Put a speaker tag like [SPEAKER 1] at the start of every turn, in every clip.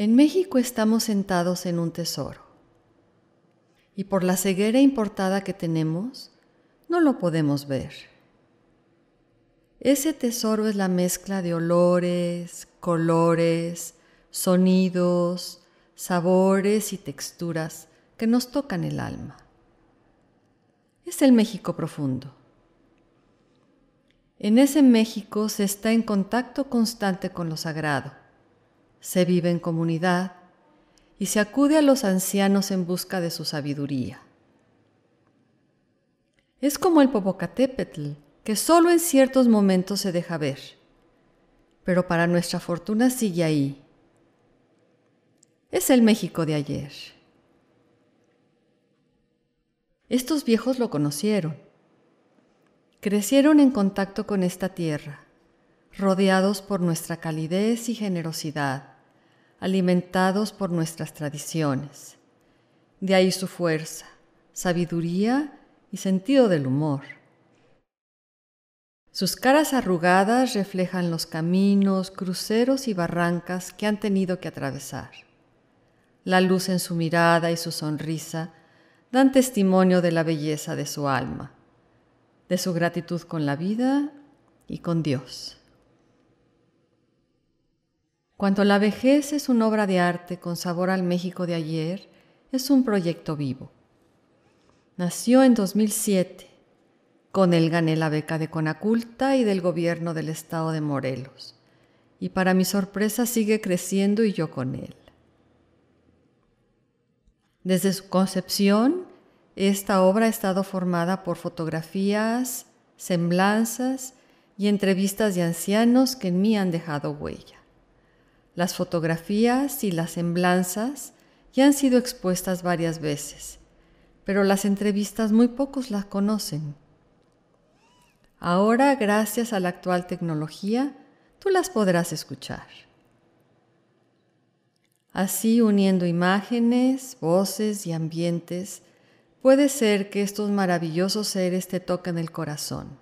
[SPEAKER 1] En México estamos sentados en un tesoro y por la ceguera importada que tenemos, no lo podemos ver. Ese tesoro es la mezcla de olores, colores, sonidos, sabores y texturas que nos tocan el alma. Es el México profundo. En ese México se está en contacto constante con lo sagrado se vive en comunidad y se acude a los ancianos en busca de su sabiduría. Es como el Popocatépetl, que solo en ciertos momentos se deja ver, pero para nuestra fortuna sigue ahí. Es el México de ayer. Estos viejos lo conocieron. Crecieron en contacto con esta tierra rodeados por nuestra calidez y generosidad, alimentados por nuestras tradiciones. De ahí su fuerza, sabiduría y sentido del humor. Sus caras arrugadas reflejan los caminos, cruceros y barrancas que han tenido que atravesar. La luz en su mirada y su sonrisa dan testimonio de la belleza de su alma, de su gratitud con la vida y con Dios. Cuanto la vejez es una obra de arte con sabor al México de ayer, es un proyecto vivo. Nació en 2007. Con el gané la beca de Conaculta y del gobierno del estado de Morelos. Y para mi sorpresa sigue creciendo y yo con él. Desde su concepción, esta obra ha estado formada por fotografías, semblanzas y entrevistas de ancianos que en mí han dejado huella. Las fotografías y las semblanzas ya han sido expuestas varias veces, pero las entrevistas muy pocos las conocen. Ahora, gracias a la actual tecnología, tú las podrás escuchar. Así, uniendo imágenes, voces y ambientes, puede ser que estos maravillosos seres te toquen el corazón.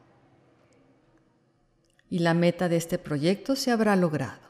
[SPEAKER 1] Y la meta de este proyecto se habrá logrado.